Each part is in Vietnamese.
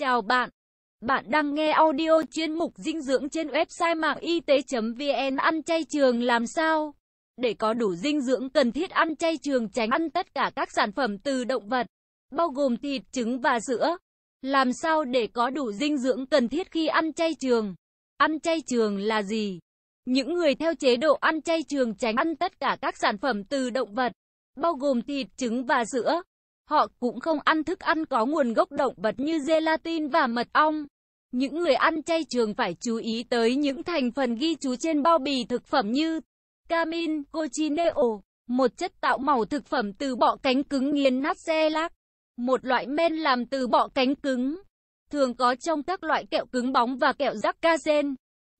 Chào bạn. Bạn đang nghe audio chuyên mục dinh dưỡng trên website mạng y tế.vn ăn chay trường làm sao? Để có đủ dinh dưỡng cần thiết ăn chay trường tránh ăn tất cả các sản phẩm từ động vật, bao gồm thịt, trứng và sữa. Làm sao để có đủ dinh dưỡng cần thiết khi ăn chay trường? Ăn chay trường là gì? Những người theo chế độ ăn chay trường tránh ăn tất cả các sản phẩm từ động vật, bao gồm thịt, trứng và sữa. Họ cũng không ăn thức ăn có nguồn gốc động vật như gelatin và mật ong. Những người ăn chay trường phải chú ý tới những thành phần ghi chú trên bao bì thực phẩm như camin, cochineol, một chất tạo màu thực phẩm từ bọ cánh cứng nghiền nát xe lác, một loại men làm từ bọ cánh cứng, thường có trong các loại kẹo cứng bóng và kẹo rắc ca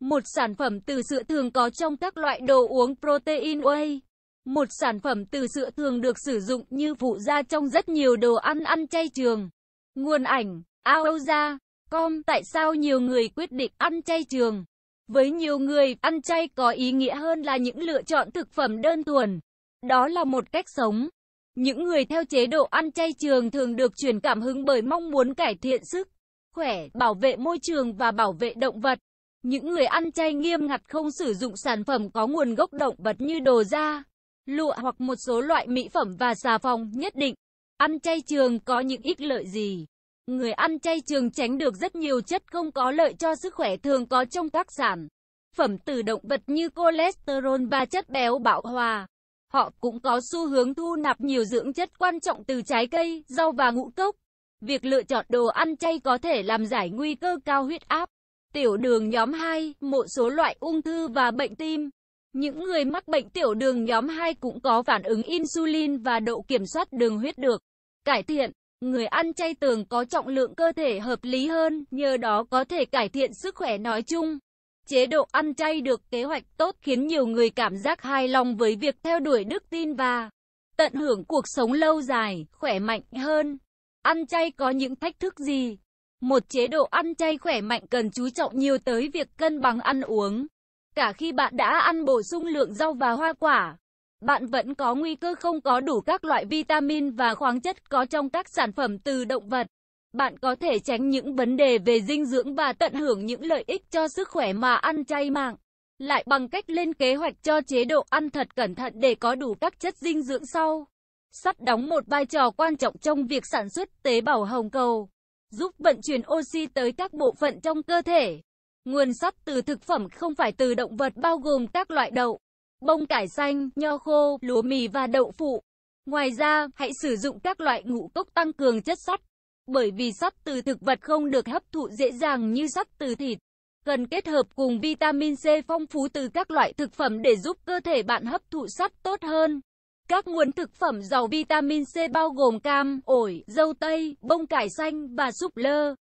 Một sản phẩm từ sữa thường có trong các loại đồ uống protein whey. Một sản phẩm từ sữa thường được sử dụng như phụ gia trong rất nhiều đồ ăn ăn chay trường. Nguồn ảnh, aoza, com tại sao nhiều người quyết định ăn chay trường? Với nhiều người, ăn chay có ý nghĩa hơn là những lựa chọn thực phẩm đơn thuần. Đó là một cách sống. Những người theo chế độ ăn chay trường thường được truyền cảm hứng bởi mong muốn cải thiện sức, khỏe, bảo vệ môi trường và bảo vệ động vật. Những người ăn chay nghiêm ngặt không sử dụng sản phẩm có nguồn gốc động vật như đồ da, lụa hoặc một số loại mỹ phẩm và xà phòng nhất định. Ăn chay trường có những ích lợi gì? Người ăn chay trường tránh được rất nhiều chất không có lợi cho sức khỏe thường có trong các sản phẩm từ động vật như cholesterol và chất béo bão hòa. Họ cũng có xu hướng thu nạp nhiều dưỡng chất quan trọng từ trái cây, rau và ngũ cốc. Việc lựa chọn đồ ăn chay có thể làm giải nguy cơ cao huyết áp, tiểu đường nhóm 2, một số loại ung thư và bệnh tim. Những người mắc bệnh tiểu đường nhóm 2 cũng có phản ứng insulin và độ kiểm soát đường huyết được cải thiện. Người ăn chay tường có trọng lượng cơ thể hợp lý hơn, nhờ đó có thể cải thiện sức khỏe nói chung. Chế độ ăn chay được kế hoạch tốt khiến nhiều người cảm giác hài lòng với việc theo đuổi đức tin và tận hưởng cuộc sống lâu dài, khỏe mạnh hơn. Ăn chay có những thách thức gì? Một chế độ ăn chay khỏe mạnh cần chú trọng nhiều tới việc cân bằng ăn uống. Cả khi bạn đã ăn bổ sung lượng rau và hoa quả, bạn vẫn có nguy cơ không có đủ các loại vitamin và khoáng chất có trong các sản phẩm từ động vật. Bạn có thể tránh những vấn đề về dinh dưỡng và tận hưởng những lợi ích cho sức khỏe mà ăn chay mạng. Lại bằng cách lên kế hoạch cho chế độ ăn thật cẩn thận để có đủ các chất dinh dưỡng sau. Sắt đóng một vai trò quan trọng trong việc sản xuất tế bào hồng cầu, giúp vận chuyển oxy tới các bộ phận trong cơ thể. Nguồn sắt từ thực phẩm không phải từ động vật bao gồm các loại đậu, bông cải xanh, nho khô, lúa mì và đậu phụ. Ngoài ra, hãy sử dụng các loại ngũ cốc tăng cường chất sắt, bởi vì sắt từ thực vật không được hấp thụ dễ dàng như sắt từ thịt. Cần kết hợp cùng vitamin C phong phú từ các loại thực phẩm để giúp cơ thể bạn hấp thụ sắt tốt hơn. Các nguồn thực phẩm giàu vitamin C bao gồm cam, ổi, dâu tây, bông cải xanh và súp lơ.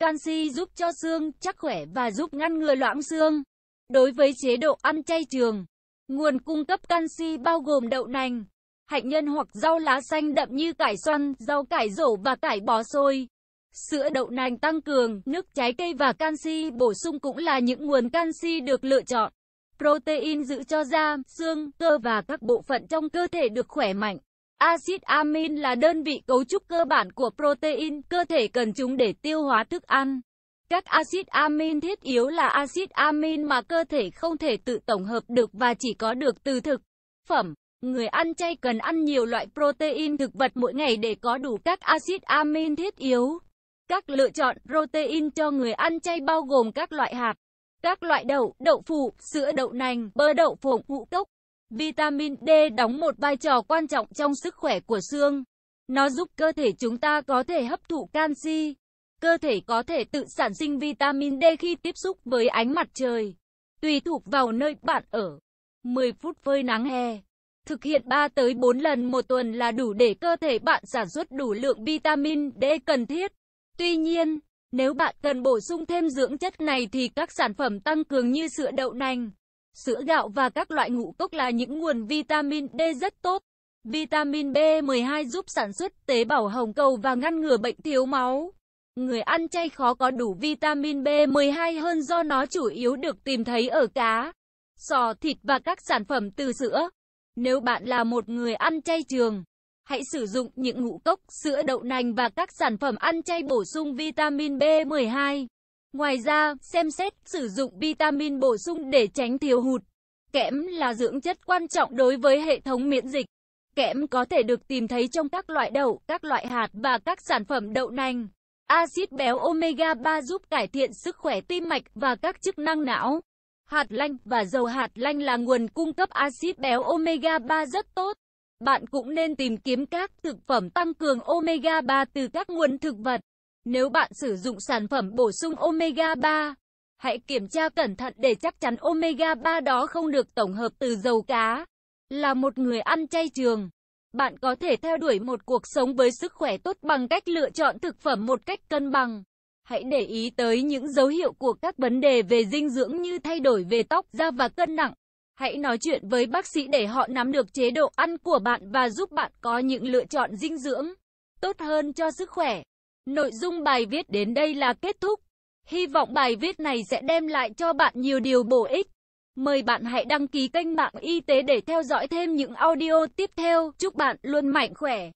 Canxi giúp cho xương chắc khỏe và giúp ngăn ngừa loãng xương. Đối với chế độ ăn chay trường, nguồn cung cấp canxi bao gồm đậu nành, hạnh nhân hoặc rau lá xanh đậm như cải xoăn, rau cải rổ và cải bó xôi. Sữa đậu nành tăng cường, nước trái cây và canxi bổ sung cũng là những nguồn canxi được lựa chọn. Protein giữ cho da, xương, cơ và các bộ phận trong cơ thể được khỏe mạnh. Axit amin là đơn vị cấu trúc cơ bản của protein, cơ thể cần chúng để tiêu hóa thức ăn. Các axit amin thiết yếu là axit amin mà cơ thể không thể tự tổng hợp được và chỉ có được từ thực phẩm. Người ăn chay cần ăn nhiều loại protein thực vật mỗi ngày để có đủ các axit amin thiết yếu. Các lựa chọn protein cho người ăn chay bao gồm các loại hạt, các loại đậu, đậu phụ, sữa đậu nành, bơ đậu phộng, ngũ cốc, Vitamin D đóng một vai trò quan trọng trong sức khỏe của xương. Nó giúp cơ thể chúng ta có thể hấp thụ canxi. Cơ thể có thể tự sản sinh vitamin D khi tiếp xúc với ánh mặt trời. Tùy thuộc vào nơi bạn ở. 10 phút phơi nắng hè. Thực hiện 3 tới 4 lần một tuần là đủ để cơ thể bạn sản xuất đủ lượng vitamin D cần thiết. Tuy nhiên, nếu bạn cần bổ sung thêm dưỡng chất này thì các sản phẩm tăng cường như sữa đậu nành, Sữa gạo và các loại ngũ cốc là những nguồn vitamin D rất tốt. Vitamin B12 giúp sản xuất tế bào hồng cầu và ngăn ngừa bệnh thiếu máu. Người ăn chay khó có đủ vitamin B12 hơn do nó chủ yếu được tìm thấy ở cá, sò thịt và các sản phẩm từ sữa. Nếu bạn là một người ăn chay trường, hãy sử dụng những ngũ cốc, sữa đậu nành và các sản phẩm ăn chay bổ sung vitamin B12. Ngoài ra, xem xét sử dụng vitamin bổ sung để tránh thiếu hụt. Kẽm là dưỡng chất quan trọng đối với hệ thống miễn dịch. Kẽm có thể được tìm thấy trong các loại đậu, các loại hạt và các sản phẩm đậu nành. Axit béo omega 3 giúp cải thiện sức khỏe tim mạch và các chức năng não. Hạt lanh và dầu hạt lanh là nguồn cung cấp axit béo omega 3 rất tốt. Bạn cũng nên tìm kiếm các thực phẩm tăng cường omega 3 từ các nguồn thực vật. Nếu bạn sử dụng sản phẩm bổ sung omega 3, hãy kiểm tra cẩn thận để chắc chắn omega 3 đó không được tổng hợp từ dầu cá. Là một người ăn chay trường, bạn có thể theo đuổi một cuộc sống với sức khỏe tốt bằng cách lựa chọn thực phẩm một cách cân bằng. Hãy để ý tới những dấu hiệu của các vấn đề về dinh dưỡng như thay đổi về tóc, da và cân nặng. Hãy nói chuyện với bác sĩ để họ nắm được chế độ ăn của bạn và giúp bạn có những lựa chọn dinh dưỡng tốt hơn cho sức khỏe. Nội dung bài viết đến đây là kết thúc. Hy vọng bài viết này sẽ đem lại cho bạn nhiều điều bổ ích. Mời bạn hãy đăng ký kênh mạng y tế để theo dõi thêm những audio tiếp theo. Chúc bạn luôn mạnh khỏe.